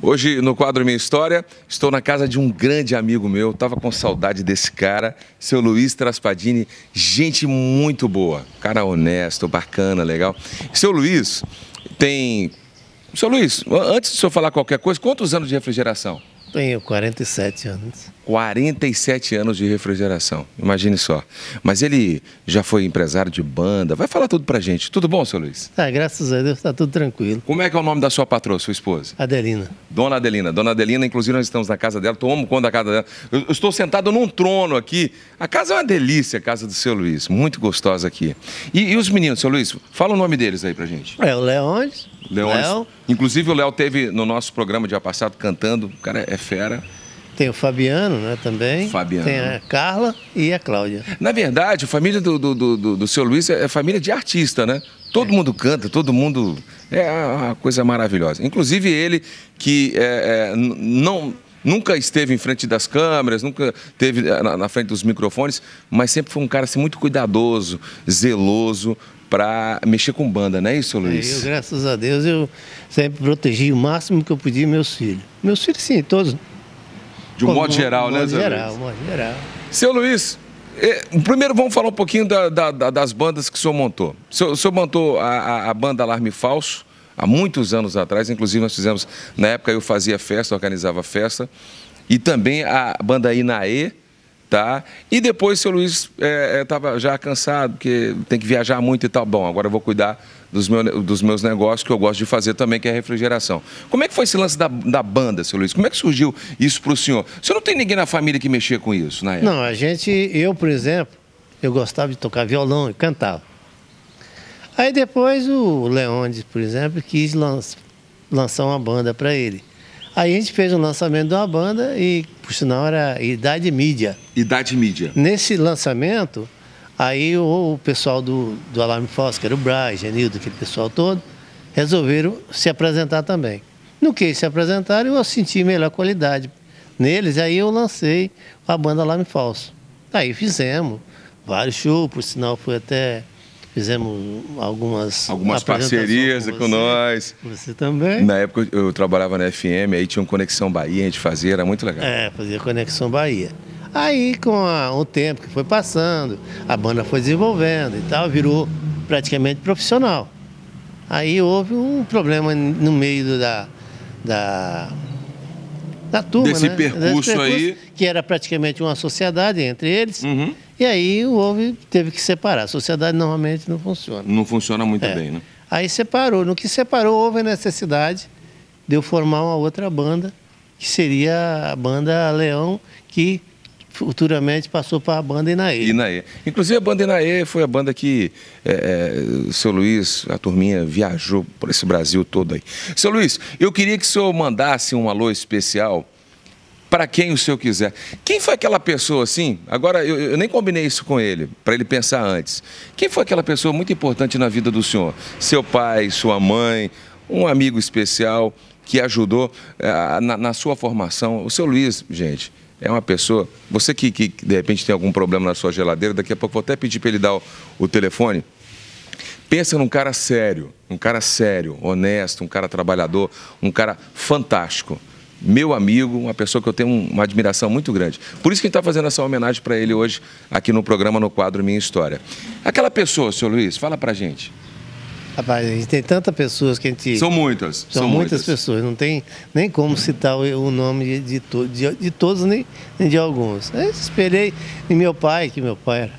Hoje, no quadro Minha História, estou na casa de um grande amigo meu, estava com saudade desse cara, seu Luiz Traspadini, gente muito boa, cara honesto, bacana, legal. Seu Luiz tem. Seu Luiz, antes de o senhor falar qualquer coisa, quantos anos de refrigeração? Tenho 47 anos. 47 anos de refrigeração, imagine só. Mas ele já foi empresário de banda, vai falar tudo pra gente. Tudo bom, seu Luiz? Tá, graças a Deus, tá tudo tranquilo. Como é que é o nome da sua patroa, sua esposa? Adelina. Dona Adelina. Dona Adelina, inclusive nós estamos na casa dela, tomo conta da casa dela. Eu, estou sentado num trono aqui. A casa é uma delícia, a casa do seu Luiz, muito gostosa aqui. E, e os meninos, seu Luiz, fala o nome deles aí pra gente. É, o Leões. Leões. Léo. Inclusive o Léo teve no nosso programa dia passado cantando, o cara é fera. Tem o Fabiano, né, também. Fabiano. Tem a Carla e a Cláudia. Na verdade, a família do, do, do, do seu Luiz é, é família de artista, né? Todo é. mundo canta, todo mundo. É uma coisa maravilhosa. Inclusive ele, que é, é, não Nunca esteve em frente das câmeras, nunca esteve eh, na, na frente dos microfones, mas sempre foi um cara assim, muito cuidadoso, zeloso para mexer com banda, não é isso, Luiz? É, eu, graças a Deus, eu sempre protegi o máximo que eu podia meus filhos. Meus filhos, sim, todos. De um Como, modo geral, um né, modo Zé geral, Luiz? modo geral. Seu Luiz, eh, primeiro vamos falar um pouquinho da, da, da, das bandas que o senhor montou. O senhor, o senhor montou a, a, a banda Alarme Falso, há muitos anos atrás, inclusive nós fizemos, na época eu fazia festa, organizava festa, e também a banda Inaê, tá? E depois o seu Luiz estava é, é já cansado, porque tem que viajar muito e tal. Bom, agora eu vou cuidar dos, meu, dos meus negócios que eu gosto de fazer também, que é refrigeração. Como é que foi esse lance da, da banda, seu Luiz? Como é que surgiu isso para o senhor? O senhor não tem ninguém na família que mexia com isso na época? Não, a gente, eu, por exemplo, eu gostava de tocar violão e cantava. Aí depois o Leondes, por exemplo, quis lançar uma banda para ele. Aí a gente fez um lançamento de uma banda e, por sinal, era Idade Mídia. Idade Mídia. Nesse lançamento, aí o, o pessoal do, do Alarme Falso, que era o Braz, Genildo, aquele pessoal todo, resolveram se apresentar também. No que eles se apresentaram, eu senti melhor qualidade neles, aí eu lancei a banda Alarme Falso. Aí fizemos vários shows, por sinal, foi até fizemos algumas algumas parcerias com, com, nós. Você também. Na época eu trabalhava na FM, aí tinha um Conexão Bahia, a gente fazia, era muito legal. É, fazia Conexão Bahia. Aí com a, o tempo que foi passando, a banda foi desenvolvendo e tal, virou praticamente profissional. Aí houve um problema no meio da, da da turma, desse, né? percurso desse percurso aí, que era praticamente uma sociedade entre eles. Uhum. E aí houve, teve que separar. A sociedade normalmente não funciona. Não funciona muito é. bem, né? Aí separou. No que separou, houve a necessidade de eu formar uma outra banda, que seria a banda Leão, que futuramente passou para a banda Inaê. Inaê. Inclusive a banda Inaê foi a banda que é, é, o seu Luiz, a turminha, viajou por esse Brasil todo aí. Seu Luiz, eu queria que o senhor mandasse um alô especial para quem o senhor quiser. Quem foi aquela pessoa assim? Agora, eu, eu nem combinei isso com ele, para ele pensar antes. Quem foi aquela pessoa muito importante na vida do senhor? Seu pai, sua mãe, um amigo especial que ajudou eh, na, na sua formação? O seu Luiz, gente, é uma pessoa. Você que, que, de repente tem algum problema na sua geladeira, daqui a pouco vou até pedir para ele dar o, o, telefone. Pensa num cara sério, um cara sério, honesto, um cara trabalhador, um cara fantástico meu amigo, uma pessoa que eu tenho uma admiração muito grande. Por isso que a gente está fazendo essa homenagem para ele hoje, aqui no programa, no quadro Minha História. Aquela pessoa, senhor Luiz, fala para gente. Rapaz, a gente tem tantas pessoas que a gente. São muitas. São, são muitas, muitas, pessoas. Não tem nem como citar o nome de, de, de todos, nem, nem de alguns. Eu esperei em meu pai, que meu pai era,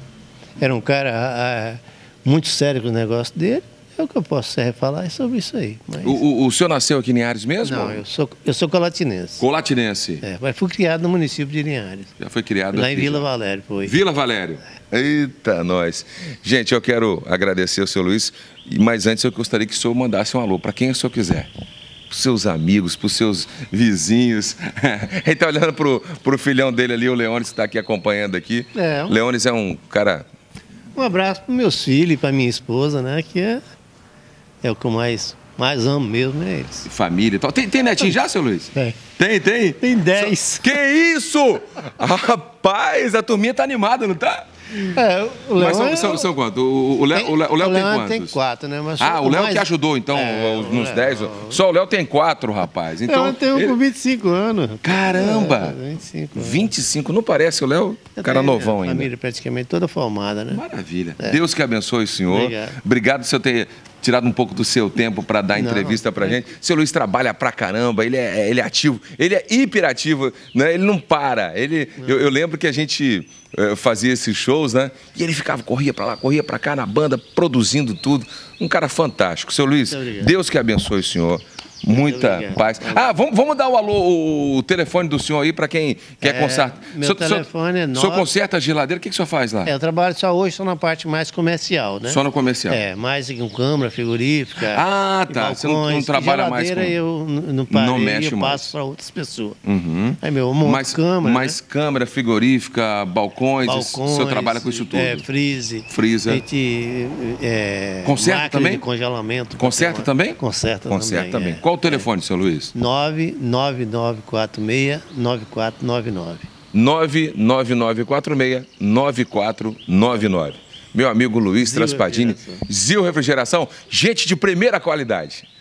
era um cara a, ah, a, ah, muito sério com o negócio dele. É o que eu posso é, falar é sobre isso aí. Mas... O, o, o, senhor nasceu aqui em Linhares mesmo? Não, eu sou, eu sou colatinense. Colatinense. É, mas fui criado no município de Linhares. Já foi criado Lá aqui, em Vila Valério, foi. Vila Valério. Eita, nós. Gente, eu quero agradecer ao senhor Luiz, mas antes eu gostaria que o senhor mandasse um alô para quem o senhor quiser para os seus amigos, para os seus vizinhos. Ele está olhando para o filhão dele ali, o Leones está aqui acompanhando aqui. É. Leones é um cara... Um abraço para meus filhos e para minha esposa, né? Que é é o que eu mais, mais amo mesmo, é eles. Família e tal. Tem, tem netinho já, seu Luiz? É. Tem. Tem, tem? Tem 10. Que isso? Rapaz, a turminha tá animada, não tá? É, o Léo. Mas são, é são, são quantos? O, Léo, tem, o, Léo, o Léo tem quantos? tem quatro, né? Mas ah, o Léo mais... que ajudou, então, é, nos 10. Só o Léo tem quatro, rapaz. Então, eu tenho ele... com 25 anos. Caramba! É, 25 anos. 25, não parece o Léo? Eu cara tenho, novão ainda. Família praticamente toda formada, né? Maravilha. É. Deus que abençoe o senhor. Obrigado. Obrigado por você ter tirado um pouco do seu tempo para dar entrevista para a é. gente. Seu Luiz trabalha pra caramba, ele é, ele é ativo, ele é hiperativo, né? ele não para. Ele, não. Eu, eu, lembro que a gente é, fazia esses shows, né? E ele ficava, corria para lá, corria para cá na banda, produzindo tudo. Um cara fantástico. Seu Luiz, Deus que abençoe o senhor. Muita paz. Ah, vamos, vamos dar o alô, o telefone do senhor aí para quem quer é, consertar. Meu so, telefone so, é 9... O senhor conserta a geladeira? O que, que o senhor faz lá? É, eu trabalho só hoje, só na parte mais comercial, né? Só no comercial. É, mais com câmera, frigorífica. Ah, tá. Balcões, você não, não trabalha mais com. eu não, mexo não eu passo para outras pessoas. Uhum. Aí, meu, um mais câmera, mais né? frigorífica, balcões, balcões. O senhor trabalha com isso é, tudo? É, freeze. Freezer. Gente, é, conserta também? congelamento. Conserta também? Conserta, conserta também. também. É. Qual o telefone, seu Luiz? 99946-9499. 99946-9499. Meu amigo Luiz Zil Transpadini, Refrigeração. Zil Refrigeração, gente de primeira qualidade.